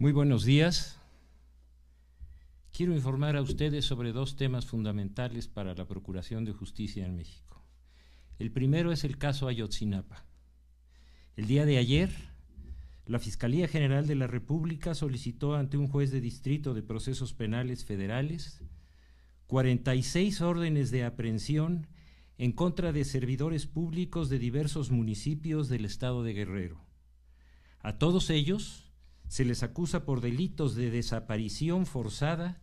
Muy buenos días. Quiero informar a ustedes sobre dos temas fundamentales para la Procuración de Justicia en México. El primero es el caso Ayotzinapa. El día de ayer, la Fiscalía General de la República solicitó ante un juez de distrito de procesos penales federales 46 órdenes de aprehensión en contra de servidores públicos de diversos municipios del estado de Guerrero. A todos ellos, se les acusa por delitos de desaparición forzada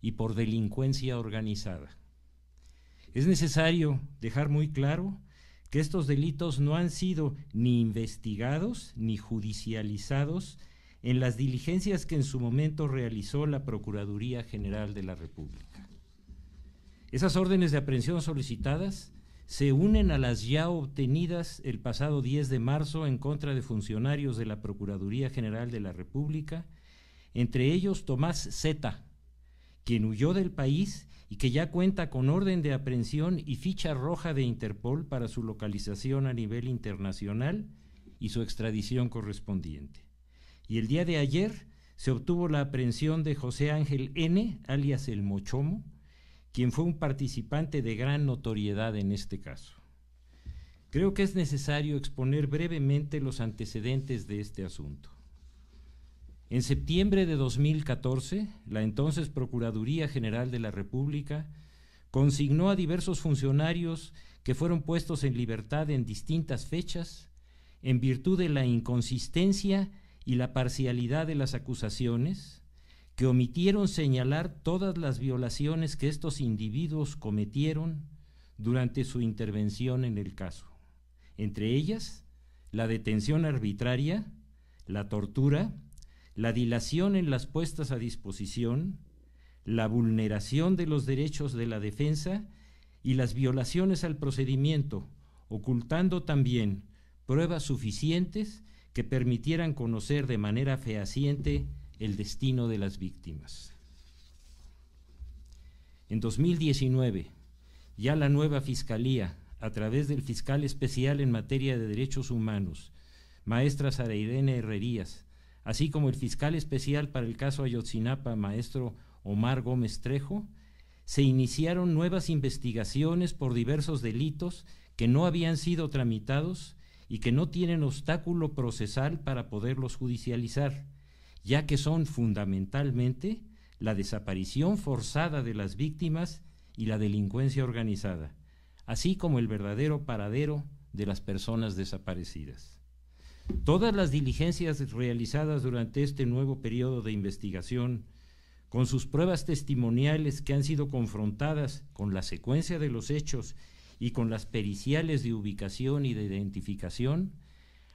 y por delincuencia organizada. Es necesario dejar muy claro que estos delitos no han sido ni investigados ni judicializados en las diligencias que en su momento realizó la Procuraduría General de la República. Esas órdenes de aprehensión solicitadas se unen a las ya obtenidas el pasado 10 de marzo en contra de funcionarios de la Procuraduría General de la República, entre ellos Tomás Zeta, quien huyó del país y que ya cuenta con orden de aprehensión y ficha roja de Interpol para su localización a nivel internacional y su extradición correspondiente. Y el día de ayer se obtuvo la aprehensión de José Ángel N., alias el Mochomo, quien fue un participante de gran notoriedad en este caso. Creo que es necesario exponer brevemente los antecedentes de este asunto. En septiembre de 2014, la entonces Procuraduría General de la República consignó a diversos funcionarios que fueron puestos en libertad en distintas fechas en virtud de la inconsistencia y la parcialidad de las acusaciones, que omitieron señalar todas las violaciones que estos individuos cometieron durante su intervención en el caso, entre ellas la detención arbitraria, la tortura, la dilación en las puestas a disposición, la vulneración de los derechos de la defensa y las violaciones al procedimiento, ocultando también pruebas suficientes que permitieran conocer de manera fehaciente el destino de las víctimas. En 2019, ya la nueva Fiscalía, a través del fiscal especial en materia de derechos humanos, maestra Sara Herrerías, así como el fiscal especial para el caso Ayotzinapa, maestro Omar Gómez Trejo, se iniciaron nuevas investigaciones por diversos delitos que no habían sido tramitados y que no tienen obstáculo procesal para poderlos judicializar ya que son fundamentalmente la desaparición forzada de las víctimas y la delincuencia organizada, así como el verdadero paradero de las personas desaparecidas. Todas las diligencias realizadas durante este nuevo periodo de investigación, con sus pruebas testimoniales que han sido confrontadas con la secuencia de los hechos y con las periciales de ubicación y de identificación,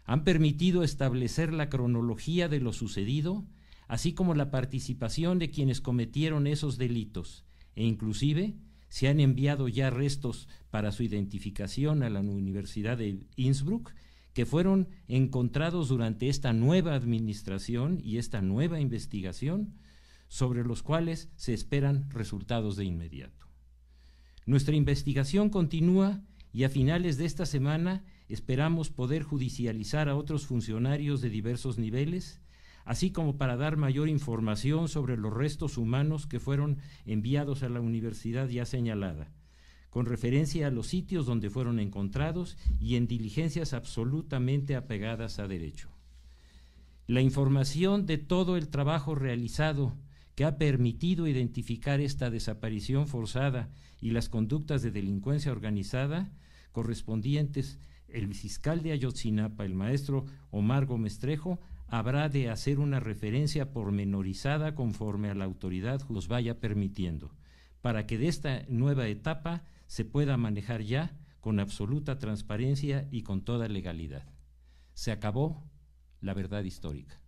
han permitido establecer la cronología de lo sucedido, así como la participación de quienes cometieron esos delitos, e inclusive se han enviado ya restos para su identificación a la Universidad de Innsbruck, que fueron encontrados durante esta nueva administración y esta nueva investigación, sobre los cuales se esperan resultados de inmediato. Nuestra investigación continúa y a finales de esta semana esperamos poder judicializar a otros funcionarios de diversos niveles, así como para dar mayor información sobre los restos humanos que fueron enviados a la universidad ya señalada, con referencia a los sitios donde fueron encontrados y en diligencias absolutamente apegadas a derecho. La información de todo el trabajo realizado que ha permitido identificar esta desaparición forzada y las conductas de delincuencia organizada correspondientes, el fiscal de Ayotzinapa, el maestro Omar Gómez Trejo, habrá de hacer una referencia pormenorizada conforme a la autoridad los vaya permitiendo, para que de esta nueva etapa se pueda manejar ya con absoluta transparencia y con toda legalidad. Se acabó la verdad histórica.